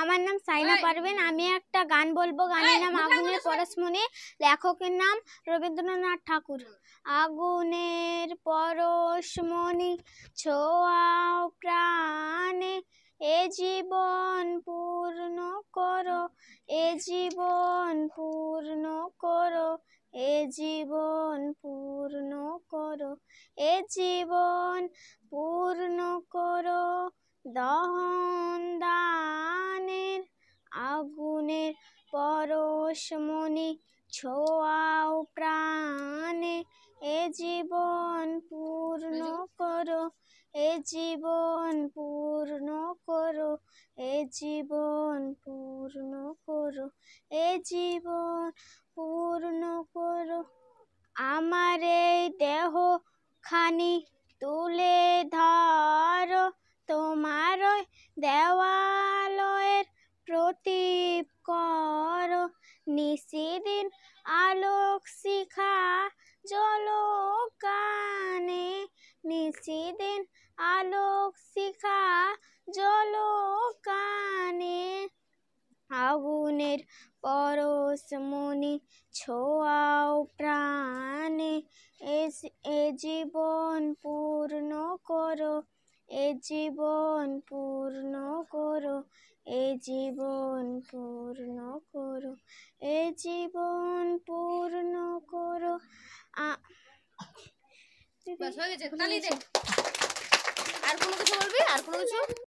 আমার নাম সাইনা পারবেন আমি একটা গান বলবো গানের নাম আগুনের পরশমণি লেখকের নাম রবীন্দ্রনাথ ঠাকুর আগুনের পরশমণি ছোঁয়াও প্রাণে এ জীবন পূর্ণ করো এ জীবন পূর্ণ করো এ জীবন পূর্ণ করো এ জীবন পূর্ণ করো দহন মনি ছোয়াও প্রাণে এ জীবন পূর্ণ করো এ জীবন পূর্ণ করো এ জীবন পূর্ণ করো এ জীবন পূর্ণ করো আমার এই দেহ খানি তুলে ধরো তোমার দেওয়ালয়ের প্রতীপ করো নিশিদিন আলোক শিখা কানে নিশিদিন আলোক শিখা কানে আগুনের পরশমণি ছোয়াও প্রাণে এ জীবন পূর্ণ করো এ জীবন পূর্ণ করো এ জীবন পূর্ণ করো এ জীবন পূর্ণ করো আর কোনো কিছু বলবি আর কোনো কিছু